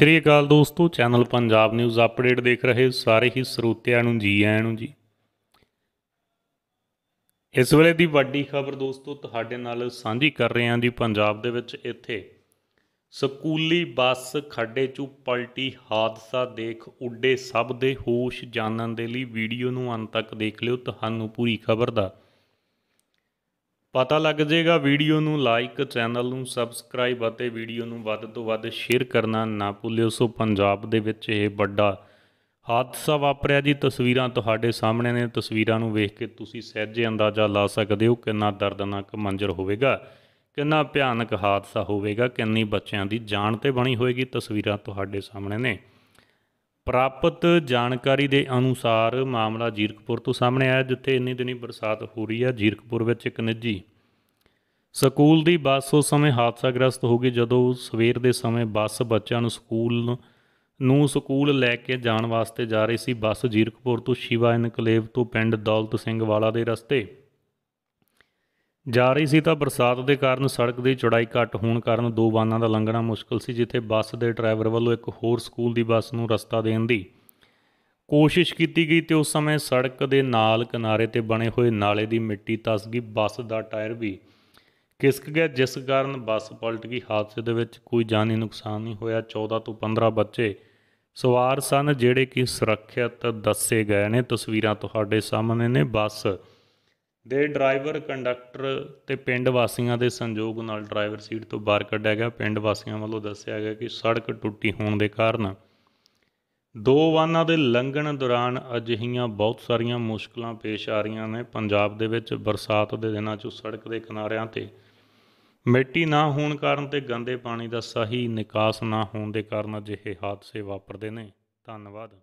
ਸ੍ਰੀ ਅਕਾਲ ਦੋਸਤੋ channel Punjab news update ਦੇਖ ਰਹੇ ਸਾਰੇ ਹੀ ਸਰੋਤਿਆਂ ਨੂੰ ਜੀ ਆਇਆਂ ਨੂੰ ਜੀ ਇਸ ਵੇਲੇ ਦੀ ਵੱਡੀ ਖਬਰ ਦੋਸਤੋ ਤੁਹਾਡੇ ਨਾਲ ਸਾਂਝੀ ਕਰ ਰਹੇ ਹਾਂ ਦੀ ਪੰਜਾਬ ਦੇ ਵਿੱਚ ਇੱਥੇ ਸਕੂਲੀ ਬੱਸ ਖੱਡੇ 'ਚੋਂ ਪਲਟੀ ਹਾਦਸਾ ਦੇਖ ਉੱਡੇ ਸਭ ਦੇ ਹੋਸ਼ ਜਾਣਨ ਦੇ ਲਈ ਵੀਡੀਓ ਨੂੰ ਅੰਤ ਤੱਕ ਦੇਖ ਲਿਓ ਤੁਹਾਨੂੰ ਪੂਰੀ ਖਬਰ ਦਾ ਪਤਾ ਲੱਗ ਜਾਏਗਾ ਵੀਡੀਓ ਨੂੰ ਲਾਈਕ ਚੈਨਲ ਨੂੰ ਸਬਸਕ੍ਰਾਈਬ ਅਤੇ ਵੀਡੀਓ ਨੂੰ ਵੱਧ ਤੋਂ ਵੱਧ ਸ਼ੇਅਰ ਕਰਨਾ ਨਾ ਭੁੱਲਿਓ ਸੋ ਪੰਜਾਬ ਦੇ ਵਿੱਚ ਇਹ ਵੱਡਾ ਹਾਦਸਾ ਵਾਪਰਿਆ ਜੀ ਤਸਵੀਰਾਂ ਤੁਹਾਡੇ ਸਾਹਮਣੇ ਨੇ ਤਸਵੀਰਾਂ ਨੂੰ ਵੇਖ ਕੇ ਤੁਸੀਂ ਸਹਿਜੇ ਅੰਦਾਜ਼ਾ ਲਾ ਸਕਦੇ ਹੋ ਕਿੰਨਾ ਦਰਦਨਾਕ ਮੰਜ਼ਰ ਹੋਵੇਗਾ ਕਿੰਨਾ ਭਿਆਨਕ ਹਾਦਸਾ ਹੋਵੇਗਾ ਕਿੰਨੀ ਬੱਚਿਆਂ ਦੀ ਜਾਨ ਤੇ ਬਣੀ ਹੋਏਗੀ ਤਸਵੀਰਾਂ ਤੁਹਾਡੇ ਸਾਹਮਣੇ ਨੇ ਪ੍ਰਾਪਤ ਜਾਣਕਾਰੀ ਦੇ ਅਨੁਸਾਰ ਮਾਮਲਾ ਜੀਰਕਪੁਰ ਤੋਂ ਸਾਹਮਣੇ ਆਇਆ ਜਿੱਥੇ ਇੰਨੇ ਦਿਨੀ ਬਰਸਾਤ ਹੋ ਰਹੀ ਹੈ ਜੀਰਕਪੁਰ ਵਿੱਚ ਇੱਕ ਨਿੱਜੀ ਸਕੂਲ ਦੀ ਬੱਸ ਉਸ ਸਮੇਂ ਹਾਦਸਾਗ੍ਰਸਤ ਹੋ ਗਈ ਜਦੋਂ ਸਵੇਰ ਦੇ ਸਮੇਂ ਬੱਸ ਬੱਚਿਆਂ ਨੂੰ ਸਕੂਲ ਨੂੰ ਸਕੂਲ ਲੈ ਕੇ ਜਾਣ ਵਾਸਤੇ ਜਾ ਰਹੀ ਸੀ ਬੱਸ ਜੀਰਕਪੁਰ ਤੋਂ ਸ਼ਿਵਾ ਇਨਕਲੇਵ ਤੋਂ ਪਿੰਡ ਦੌਲਤ ਸਿੰਘ ਵਾਲਾ ਦੇ ਰਸਤੇ ਜਾ ਰਹੀ ਸੀ ਤਾਂ ਬਰਸਾਤ ਦੇ ਕਾਰਨ ਸੜਕ ਦੀ ਚੌੜਾਈ ਘੱਟ ਹੋਣ ਕਾਰਨ ਦੋ ਬਾਨਾਂ ਦਾ ਲੰਘਣਾ ਮੁਸ਼ਕਲ ਸੀ ਜਿੱਥੇ ਬੱਸ ਦੇ ਡਰਾਈਵਰ ਵੱਲੋਂ ਇੱਕ ਹੋਰ ਸਕੂਲ ਦੀ ਬੱਸ ਨੂੰ ਰਸਤਾ ਦੇਣ ਦੀ ਕੋਸ਼ਿਸ਼ ਕੀਤੀ ਗਈ ਤੇ ਉਸ ਸਮੇਂ ਸੜਕ ਦੇ ਨਾਲ ਕਿਨਾਰੇ ਤੇ ਬਣੇ ਹੋਏ ਨਾਲੇ ਦੀ ਮਿੱਟੀ ਤਸ ਗਈ ਬੱਸ ਦਾ ਟਾਇਰ ਵੀ ਕਿਸਕ ਗਿਆ ਜਿਸ ਕਾਰਨ ਬੱਸ ਪਲਟ ਗਈ ਹਾਦਸੇ ਦੇ ਵਿੱਚ ਕੋਈ ਜਾਨੀ ਨੁਕਸਾਨ ਨਹੀਂ ਹੋਇਆ 14 ਤੋਂ 15 ਬੱਚੇ ਸਵਾਰ ਸਨ ਜਿਹੜੇ ਕਿ ਸੁਰੱਖਿਅਤ ਦੱਸੇ ਗਏ ਨੇ ਤਸਵੀਰਾਂ ਤੁਹਾਡੇ ਸਾਹਮਣੇ ਨੇ ਬੱਸ ਦੇ ਡਰਾਈਵਰ ਕੰਡਕਟਰ ਤੇ ਪਿੰਡ ਵਾਸੀਆਂ ਦੇ ਸੰਯੋਗ ਨਾਲ ਡਰਾਈਵਰ ਸੀਟ ਤੋਂ ਬਾਹਰ ਕੱਢਿਆ ਗਿਆ ਪਿੰਡ ਵਾਸੀਆਂ ਵੱਲੋਂ ਦੱਸਿਆ ਗਿਆ ਕਿ ਸੜਕ ਟੁੱਟੀ ਹੋਣ ਦੇ ਕਾਰਨ ਦੋ ਵਾਹਨਾਂ ਦੇ ਲੰਘਣ ਦੌਰਾਨ ਅਜਿਹੀਆਂ ਬਹੁਤ ਸਾਰੀਆਂ ਮੁਸ਼ਕਲਾਂ ਪੇਸ਼ ਆ ਰਹੀਆਂ ਨੇ ਪੰਜਾਬ ਦੇ ਵਿੱਚ ਬਰਸਾਤ ਦੇ ਦਿਨਾਂ 'ਚ ਸੜਕ ਦੇ ਕਿਨਾਰਿਆਂ ਤੇ ਮਿੱਟੀ ਨਾ ਹੋਣ ਕਾਰਨ ਤੇ ਗੰਦੇ ਪਾਣੀ ਦਾ ਸਹੀ ਨਿਕਾਸ ਨਾ ਹੋਣ ਦੇ ਕਾਰਨ ਅਜਿਹੇ ਹਾਦਸੇ ਵਾਪਰਦੇ ਨੇ ਧੰਨਵਾਦ